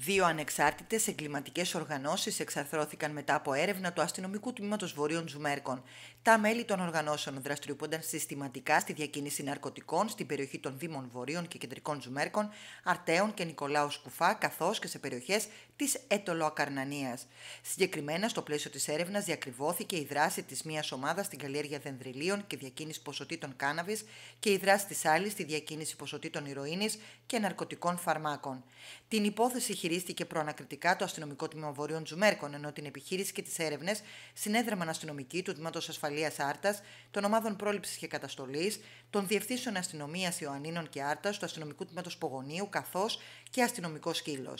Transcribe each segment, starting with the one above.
Δύο ανεξάρτητες εγκληματικές οργανώσεις εξαρθρώθηκαν μετά από έρευνα του αστυνομικού Τμήματος Βορείων Ζουμέρκων. Τα μέλη των οργανώσεων δραστηριοποιούνταν συστηματικά στη διακίνηση ναρκωτικών στην περιοχή των Δήμων Βορείων και Κεντρικών Ζουμέρκων, Αρτέων και Νικολάους Σκουφά, καθώς και σε περιοχές της Ετωλοακαρνανίας. Συγκεκριμένα, στο πλαίσιο της έρευνας διακριβώθηκε η δράση της μία ομάδας στην καλλιέργεια δενδριλίων και διακίνηση ποσοτήτων κάναβης και η δράση της άλλης στη διακίνηση ποσοτήτων ηρωίνης και ναρκωτικών φαρμάκων. Την υπόθεση διαχειρίστηκε προανακριτικά το αστυνομικό τμήμα Βορείων Τζουμέρκων, ενώ την επιχείρηση και τις έρευνες συνέδραμαν αστυνομικοί του Τμήματος Ασφαλείας Άρτας, των ομάδων πρόληψης και καταστολής, των διευθύνσεων αστυνομίας Ιωαννίνων και Άρτας, του αστυνομικού τμήματος Πογονίου, καθώς και αστυνομικό σκύλος.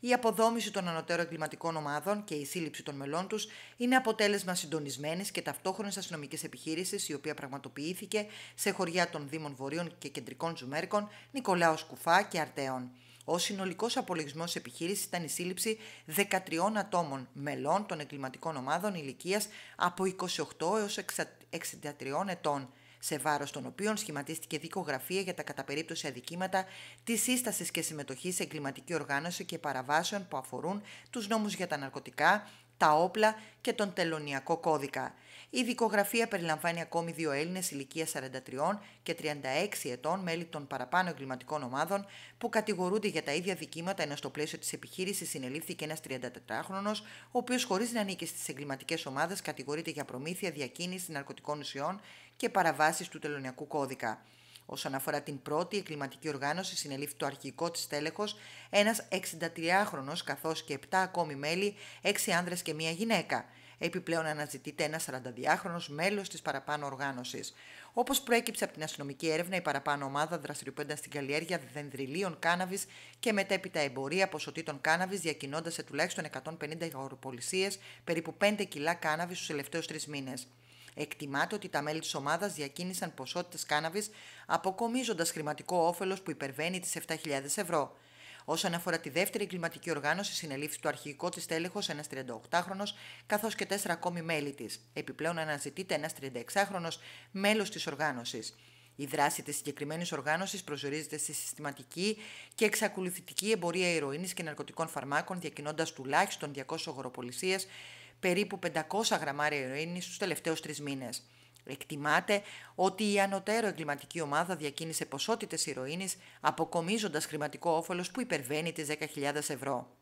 Η αποδόμηση των ανωτέρων εγκληματικών ομάδων και η σύλληψη των μελών τους είναι αποτέλεσμα συντονισμένης και ταυτόχρονης αστυνομικής επιχείρησης, η οποία πραγματοποιήθηκε σε χωριά των Δήμων Βορείων και Κεντρικών Τζουμέρκων, Νικολάου Σκουφά και Αρτέων. Ο συνολικός απολογισμός της επιχείρησης ήταν η σύλληψη 13 ατόμων μελών των εγκληματικών ομάδων ηλικίας από 28 έω 63 ετών σε βάρος των οποίων σχηματίστηκε δικογραφία για τα κατά περίπτωση αδικήματα της σύστασης και συμμετοχής σε εγκληματική οργάνωση και παραβάσεων που αφορούν τους νόμους για τα ναρκωτικά, τα όπλα και τον τελωνιακό κώδικα. Η δικογραφία περιλαμβάνει ακόμη δύο Έλληνες ηλικία 43 και 36 ετών, μέλη των παραπάνω εγκληματικών ομάδων, που κατηγορούνται για τα ίδια δικήματα, ενώ στο πλαίσιο της επιχείρησης συνελήφθηκε ένας 34χρονο, ο οποίος χωρίς να ανήκει στις εγκληματικές ομάδες κατηγορείται για προμήθεια, διακίνηση ναρκωτικών ουσιών και παραβάσεις του τελωνιακού κώδικα. Όσον αφορά την πρώτη εγκληματική οργάνωση, συνελήφθη το αρχικό της τέλεχος ένας 63χρονο, καθώς και 7 ακόμη μέλη, 6 άνδρες και μία γυναίκα. Επιπλέον αναζητείται ένας 42χρονο μέλος της παραπάνω οργάνωσης. Όπως προέκυψε από την αστυνομική έρευνα, η παραπάνω ομάδα δραστηριοποιώντα στην καλλιέργεια δενδριλίων κάναβης και μετέπειτα εμπορία ποσοτήτων κάναβης, διακινώντας σε τουλάχιστον 150 αγοροπολισίε περίπου 5 κιλά κάναβης στους τελευταίους τρεις μήνες. Εκτιμάται ότι τα μέλη της ομάδας διακίνησαν ποσότητες κάναβης αποκομίζοντας χρηματικό όφελος που υπερβαίνει τις 7.000 ευρώ. Όσον αφορά τη δεύτερη εγκληματική οργάνωση, συνελήφθη το αρχηγικό της τέλεχος, ένας 38χρονο, καθώς και τέσσερα ακόμη μέλη της. Επιπλέον αναζητείται ένας 36χρονο μέλος της οργάνωσης. Η δράση της συγκεκριμένης οργάνωσης προσορίζεται στη συστηματική και εξακολουθητική εμπορία ηρωίνης και ναρκωτικών φαρμάκων, διακινώντας τουλάχιστον 200 αγοροπολισίε περίπου 500 γραμμάρια ηρωίνης στου τελευταίους τρεις μήνες. Εκτιμάται ότι η ανωτέρω εγκληματική ομάδα διακίνησε ποσότητες ηρωίνης αποκομίζοντας χρηματικό όφελος που υπερβαίνει τις 10.000 ευρώ.